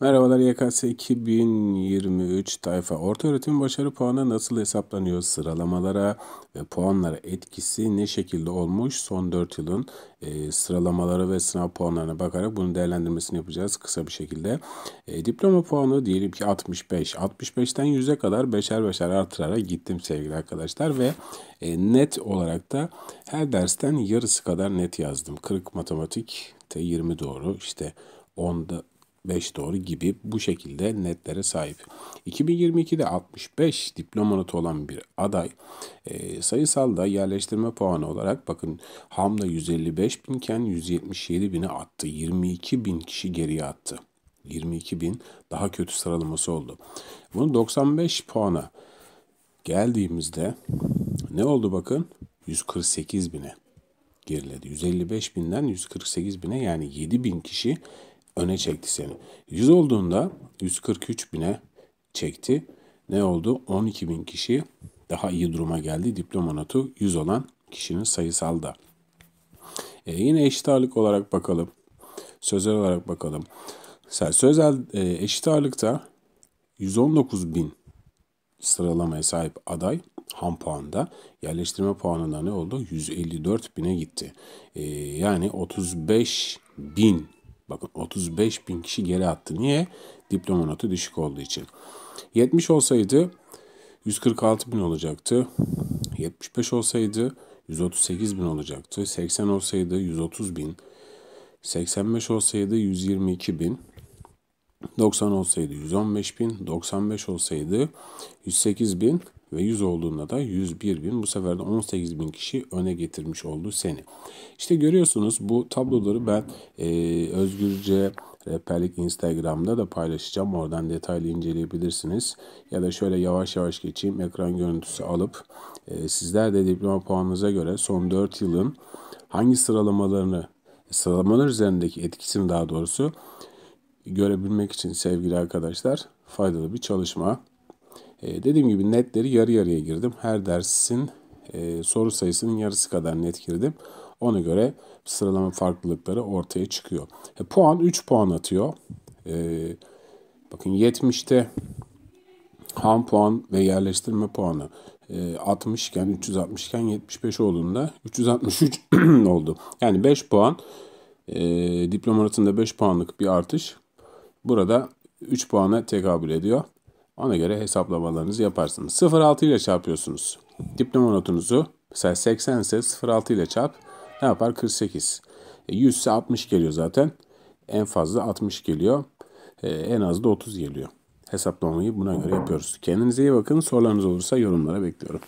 Merhabalar YKS 2023 tayfa orta öğretim başarı puanı nasıl hesaplanıyor sıralamalara ve puanlara etkisi ne şekilde olmuş son 4 yılın e, sıralamaları ve sınav puanlarına bakarak bunun değerlendirmesini yapacağız kısa bir şekilde. E, diploma puanı diyelim ki 65. 65'ten 100'e kadar 5'er 5'er artırarak gittim sevgili arkadaşlar ve e, net olarak da her dersten yarısı kadar net yazdım. 40 matematik, 20 doğru işte 10'da 5 doğru gibi bu şekilde netlere sahip. 2022'de 65 diploma notu olan bir aday e, sayısalda yerleştirme puanı olarak bakın Ham'da 155 binken 177 bine attı. 22 bin kişi geriye attı. 22 bin daha kötü sıralaması oldu. Bunu 95 puana geldiğimizde ne oldu bakın? 148 bine geriledi. 155 binden 148 bine yani 7 bin kişi öne çekti seni. 100 olduğunda 143 bine çekti. Ne oldu? 12 bin kişi daha iyi duruma geldi. Diploma notu 100 olan kişinin sayısal da. E, yine eşit ağırlık olarak bakalım. Sözel olarak bakalım. Mesela sözel e, eşit ağırlıkta 119 bin sıralamaya sahip aday ham puanda yerleştirme puanına ne oldu? 154 bine gitti. E, yani 35 bin Bakın 35 bin kişi geri attı. Niye? Diploma notu düşük olduğu için. 70 olsaydı 146 bin olacaktı. 75 olsaydı 138 bin olacaktı. 80 olsaydı 130 bin. 85 olsaydı 122 bin. 90 olsaydı 115 bin, 95 olsaydı 108 bin ve 100 olduğunda da 101 bin. Bu sefer de 18 bin kişi öne getirmiş oldu seni. İşte görüyorsunuz bu tabloları ben e, özgürce rehberlik Instagram'da da paylaşacağım. Oradan detaylı inceleyebilirsiniz. Ya da şöyle yavaş yavaş geçeyim. Ekran görüntüsü alıp e, sizler de diploma puanınıza göre son 4 yılın hangi sıralamalarını sıralamalar üzerindeki etkisini daha doğrusu görebilmek için sevgili arkadaşlar faydalı bir çalışma. E, dediğim gibi netleri yarı yarıya girdim. Her dersin e, soru sayısının yarısı kadar net girdim. Ona göre sıralama farklılıkları ortaya çıkıyor. E, puan 3 puan atıyor. E, bakın 70'te ham puan ve yerleştirme puanı e, 60 iken 360 iken 75 olduğunda 363 oldu. Yani 5 puan e, diplomaratında 5 puanlık bir artış Burada 3 puana tekabül ediyor. Ona göre hesaplamalarınızı yaparsınız. 0,6 ile çarpıyorsunuz. Diploma notunuzu mesela 80 ise 0,6 ile çarp. Ne yapar? 48. 100 e, ise 60 geliyor zaten. En fazla 60 geliyor. E, en az da 30 geliyor. Hesaplamayı buna göre yapıyoruz. Kendinize iyi bakın. Sorularınız olursa yorumlara bekliyorum.